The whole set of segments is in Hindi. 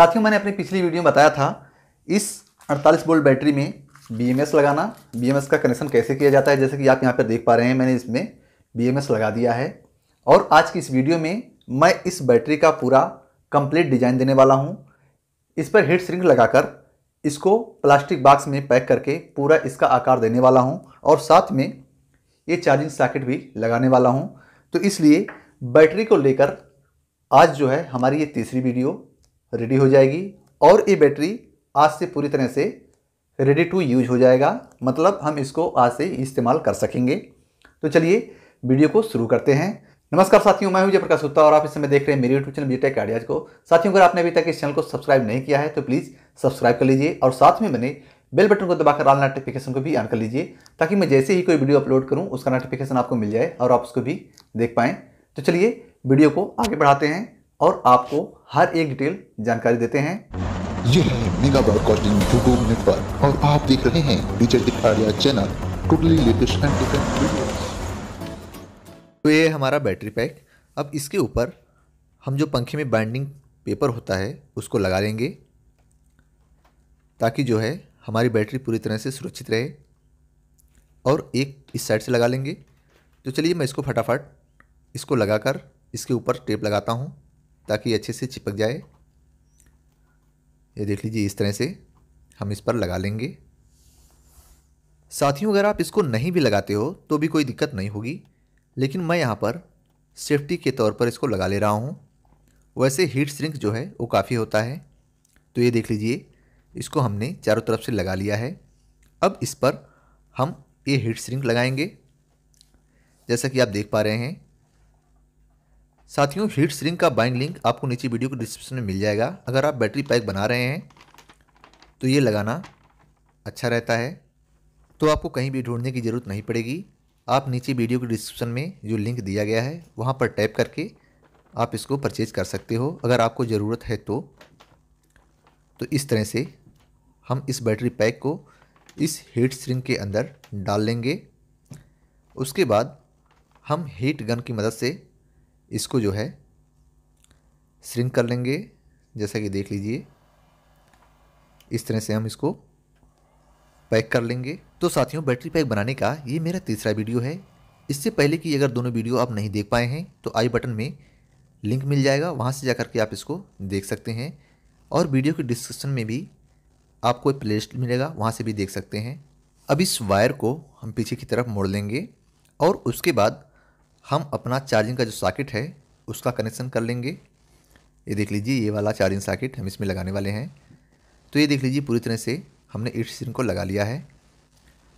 साथियों मैंने अपनी पिछली वीडियो में बताया था इस 48 वोल्ट बैटरी में बी लगाना बी का कनेक्शन कैसे किया जाता है जैसे कि आप यहाँ पर देख पा रहे हैं मैंने इसमें बी लगा दिया है और आज की इस वीडियो में मैं इस बैटरी का पूरा कंप्लीट डिज़ाइन देने वाला हूँ इस पर हीट सिंक लगाकर इसको प्लास्टिक बॉक्स में पैक करके पूरा इसका आकार देने वाला हूँ और साथ में ये चार्जिंग सॉकेट भी लगाने वाला हूँ तो इसलिए बैटरी को लेकर आज जो है हमारी ये तीसरी वीडियो रेडी हो जाएगी और ये बैटरी आज से पूरी तरह से रेडी टू यूज हो जाएगा मतलब हम इसको आज से इस्तेमाल कर सकेंगे तो चलिए वीडियो को शुरू करते हैं नमस्कार साथियों मैं हूं जयप्रकाश गुप्ता और आप इस समय देख रहे हैं मेरे यूट्यूब चैनल बीटेक आइडियाज को साथियों अगर आपने अभी तक इस चैनल को सब्सक्राइब नहीं किया है तो प्लीज़ सब्सक्राइब कर लीजिए और साथ में मैंने बेल बटन को दबाकर ऑल नोटिफिकेशन को भी ऑन कर लीजिए ताकि मैं जैसे ही कोई वीडियो अपलोड करूँ उसका नोटिफिकेशन आपको मिल जाए और आप उसको भी देख पाएँ तो चलिए वीडियो को आगे बढ़ाते हैं और आपको हर एक डिटेल जानकारी देते हैं यह है मेगा ब्रॉडकास्टिंग यूट्यूब नेटवर्क और आप देख रहे हैं Vijay Dikhadiya channel totally latest and different videos तो ये हमारा बैटरी पैक अब इसके ऊपर हम जो पंखे में बाइंडिंग पेपर होता है उसको लगा लेंगे ताकि जो है हमारी बैटरी पूरी तरह से सुरक्षित रहे और एक इस साइड से लगा लेंगे तो चलिए मैं इसको फटाफट इसको लगाकर इसके ऊपर टेप लगाता हूँ ताकि अच्छे से चिपक जाए ये देख लीजिए इस तरह से हम इस पर लगा लेंगे साथियों अगर आप इसको नहीं भी लगाते हो तो भी कोई दिक्कत नहीं होगी लेकिन मैं यहाँ पर सेफ्टी के तौर पर इसको लगा ले रहा हूँ वैसे हीट सिंक जो है वो काफ़ी होता है तो ये देख लीजिए इसको हमने चारों तरफ से लगा लिया है अब इस पर हम ये हीट सिंक लगाएंगे जैसा कि आप देख पा रहे हैं साथियों हीट स्ट्रिंग का बाइंग लिंक आपको नीचे वीडियो के डिस्क्रिप्शन में मिल जाएगा अगर आप बैटरी पैक बना रहे हैं तो ये लगाना अच्छा रहता है तो आपको कहीं भी ढूंढने की ज़रूरत नहीं पड़ेगी आप नीचे वीडियो के डिस्क्रिप्शन में जो लिंक दिया गया है वहाँ पर टैप करके आप इसको परचेज़ कर सकते हो अगर आपको ज़रूरत है तो तो इस तरह से हम इस बैटरी पैक को इस हीट स्ट्रिंग के अंदर डाल लेंगे उसके बाद हम हीट गन की मदद से इसको जो है श्रिंक कर लेंगे जैसा कि देख लीजिए इस तरह से हम इसको पैक कर लेंगे तो साथियों बैटरी पैक बनाने का ये मेरा तीसरा वीडियो है इससे पहले कि अगर दोनों वीडियो आप नहीं देख पाए हैं तो आई बटन में लिंक मिल जाएगा वहाँ से जाकर के आप इसको देख सकते हैं और वीडियो के डिस्क्रिप्शन में भी आपको एक प्ले लिस्ट मिलेगा वहाँ से भी देख सकते हैं अब इस वायर को हम पीछे की तरफ मोड़ लेंगे और उसके बाद हम अपना चार्जिंग का जो सॉकेट है उसका कनेक्शन कर लेंगे ये देख लीजिए ये वाला चार्जिंग सॉकेट हम इसमें लगाने वाले हैं तो ये देख लीजिए पूरी तरह से हमने ईट सिन को लगा लिया है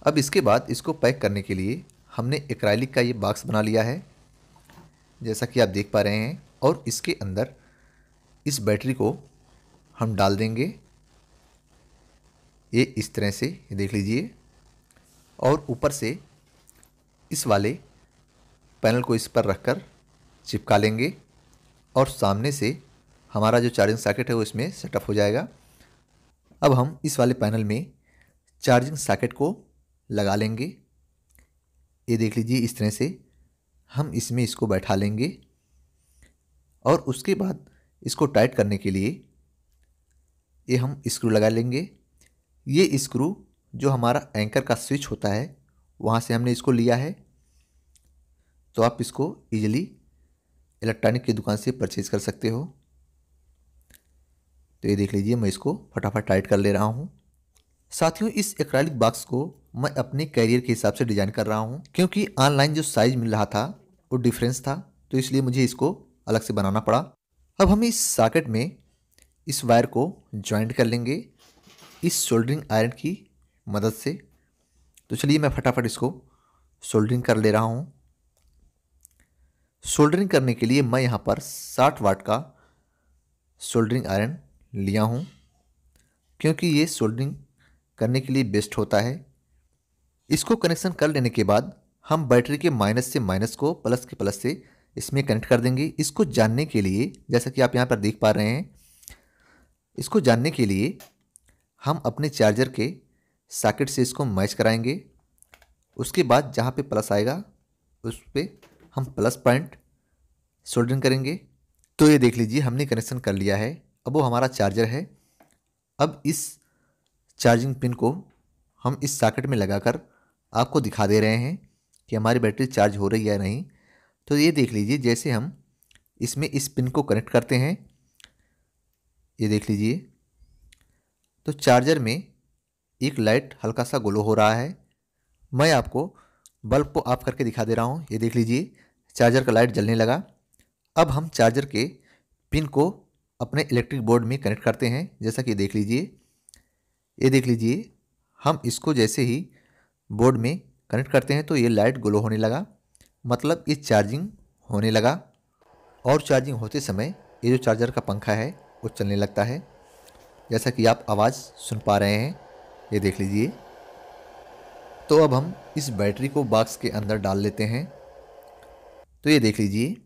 अब इसके बाद इसको पैक करने के लिए हमने एक्राइलिक का ये बॉक्स बना लिया है जैसा कि आप देख पा रहे हैं और इसके अंदर इस बैटरी को हम डाल देंगे ये इस तरह से देख लीजिए और ऊपर से इस वाले पैनल को इस पर रखकर चिपका लेंगे और सामने से हमारा जो चार्जिंग सॉकेट है वो इसमें सेटअप हो जाएगा अब हम इस वाले पैनल में चार्जिंग सॉकेट को लगा लेंगे ये देख लीजिए इस तरह से हम इसमें इसको बैठा लेंगे और उसके बाद इसको टाइट करने के लिए ये हम स्क्रू लगा लेंगे ये स्क्रू जो हमारा एंकर का स्विच होता है वहाँ से हमने इसको लिया है तो आप इसको ईजिली इलेक्ट्रॉनिक की दुकान से परचेज़ कर सकते हो तो ये देख लीजिए मैं इसको फटाफट टाइट कर ले रहा हूँ साथियों इस एक्रैलिक बॉक्स को मैं अपने कैरियर के हिसाब से डिज़ाइन कर रहा हूँ क्योंकि ऑनलाइन जो साइज़ मिल रहा था वो डिफरेंस था तो इसलिए मुझे इसको अलग से बनाना पड़ा अब हम इस साकेट में इस वायर को जॉइंट कर लेंगे इस सोल्डरिंग आयरन की मदद से तो चलिए मैं फटाफट इसको सोल्डरिंग कर ले रहा हूँ सोल्डरिंग करने के लिए मैं यहाँ पर 60 वाट का सोल्डरिंग आयरन लिया हूँ क्योंकि ये सोल्डरिंग करने के लिए बेस्ट होता है इसको कनेक्शन कर लेने के बाद हम बैटरी के माइनस से माइनस को प्लस के प्लस से इसमें कनेक्ट कर देंगे इसको जानने के लिए जैसा कि आप यहाँ पर देख पा रहे हैं इसको जानने के लिए हम अपने चार्जर के साकेट से इसको मैच कराएंगे उसके बाद जहाँ पे प्लस आएगा उस पर हम प्लस पॉइंट सोल्डरिंग करेंगे तो ये देख लीजिए हमने कनेक्शन कर लिया है अब वो हमारा चार्जर है अब इस चार्जिंग पिन को हम इस सॉकेट में लगाकर आपको दिखा दे रहे हैं कि हमारी बैटरी चार्ज हो रही है या नहीं तो ये देख लीजिए जैसे हम इसमें इस पिन को कनेक्ट करते हैं ये देख लीजिए तो चार्जर में एक लाइट हल्का सा ग्लो हो रहा है मैं आपको बल्ब को ऑफ करके दिखा दे रहा हूँ ये देख लीजिए चार्जर का लाइट जलने लगा अब हम चार्जर के पिन को अपने इलेक्ट्रिक बोर्ड में कनेक्ट करते हैं जैसा कि देख लीजिए ये देख लीजिए हम इसको जैसे ही बोर्ड में कनेक्ट करते हैं तो ये लाइट ग्लो होने लगा मतलब ये चार्जिंग होने लगा और चार्जिंग होते समय ये जो चार्जर का पंखा है वो चलने लगता है जैसा कि आप आवाज़ सुन पा रहे हैं ये देख लीजिए तो अब हम इस बैटरी को बॉक्स के अंदर डाल लेते हैं तो ये देख लीजिए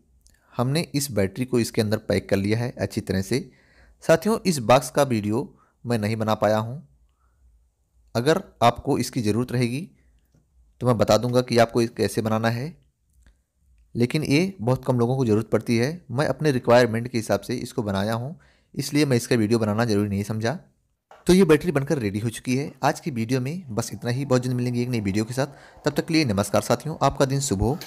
हमने इस बैटरी को इसके अंदर पैक कर लिया है अच्छी तरह से साथियों इस बॉक्स का वीडियो मैं नहीं बना पाया हूँ अगर आपको इसकी ज़रूरत रहेगी तो मैं बता दूंगा कि आपको कैसे बनाना है लेकिन ये बहुत कम लोगों को ज़रूरत पड़ती है मैं अपने रिक्वायरमेंट के हिसाब से इसको बनाया हूँ इसलिए मैं इसका वीडियो बनाना ज़रूरी नहीं समझा तो ये बैटरी बनकर रेडी हो चुकी है आज की वीडियो में बस इतना ही बहुत जल्द मिलेंगे एक नई वीडियो के साथ तब तक के लिए नमस्कार साथियों आपका दिन शुभ हो